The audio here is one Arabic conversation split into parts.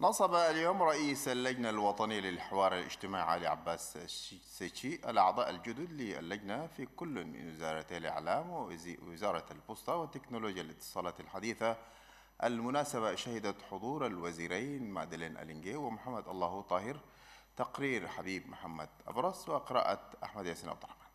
نصب اليوم رئيس اللجنة الوطنية للحوار الاجتماعي علي عباس السيتشي الأعضاء الجدد للجنة في كل من وزارتي الإعلام ووزارة البوسطة وتكنولوجيا الاتصالات الحديثة المناسبة شهدت حضور الوزيرين مادلين ألينجي ومحمد الله طاهر تقرير حبيب محمد أبرص وقراءة أحمد ياسين عبد الرحمن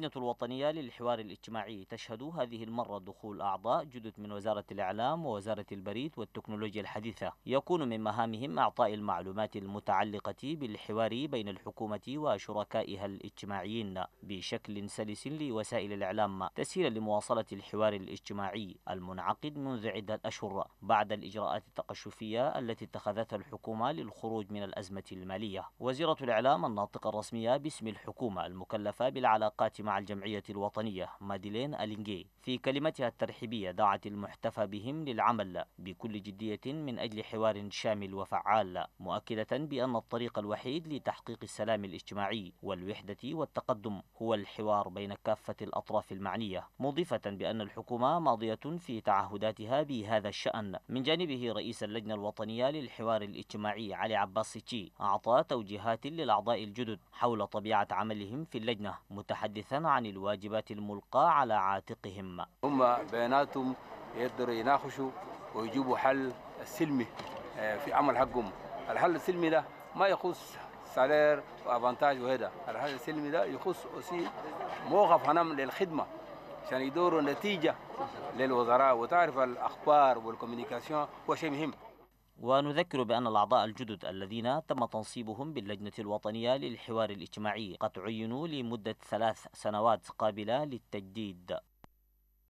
اللجنة الوطنية للحوار الاجتماعي تشهد هذه المرة دخول أعضاء جدد من وزارة الإعلام ووزارة البريد والتكنولوجيا الحديثة يكون من مهامهم أعطاء المعلومات المتعلقة بالحوار بين الحكومة وشركائها الاجتماعيين بشكل سلس لوسائل الإعلام تسهيلا لمواصلة الحوار الاجتماعي المنعقد منذ عدة أشهر بعد الإجراءات التقشفية التي اتخذتها الحكومة للخروج من الأزمة المالية وزيرة الإعلام الناطقة الرسمية باسم الحكومة المكلفة بالعلاقات مع مع الجمعية الوطنية ماديلين ألينجي في كلمتها الترحيبية دعت المحتفى بهم للعمل بكل جدية من أجل حوار شامل وفعال مؤكدة بأن الطريق الوحيد لتحقيق السلام الاجتماعي والوحدة والتقدم هو الحوار بين كافة الأطراف المعنية مضيفة بأن الحكومة ماضية في تعهداتها بهذا الشأن من جانبه رئيس اللجنة الوطنية للحوار الاجتماعي علي عباس تشي أعطى توجيهات للأعضاء الجدد حول طبيعة عملهم في اللجنة متحدثا عن الواجبات الملقاة على عاتقهم هم بيناتهم يقدروا يناقشوا ويجيبوا حل سلمي آه، في عمل حقهم الحل السلمي ده ما يخص سالير وافانتاج وهذا الحل السلمي ده يخص أسي موقف هنم للخدمة عشان يدوروا نتيجة للوزراء وتعرف الأخبار والكوميونيكاسيون هو شيء مهم ونذكر بأن الأعضاء الجدد الذين تم تنصيبهم باللجنة الوطنية للحوار الاجتماعي قد عينوا لمدة ثلاث سنوات قابلة للتجديد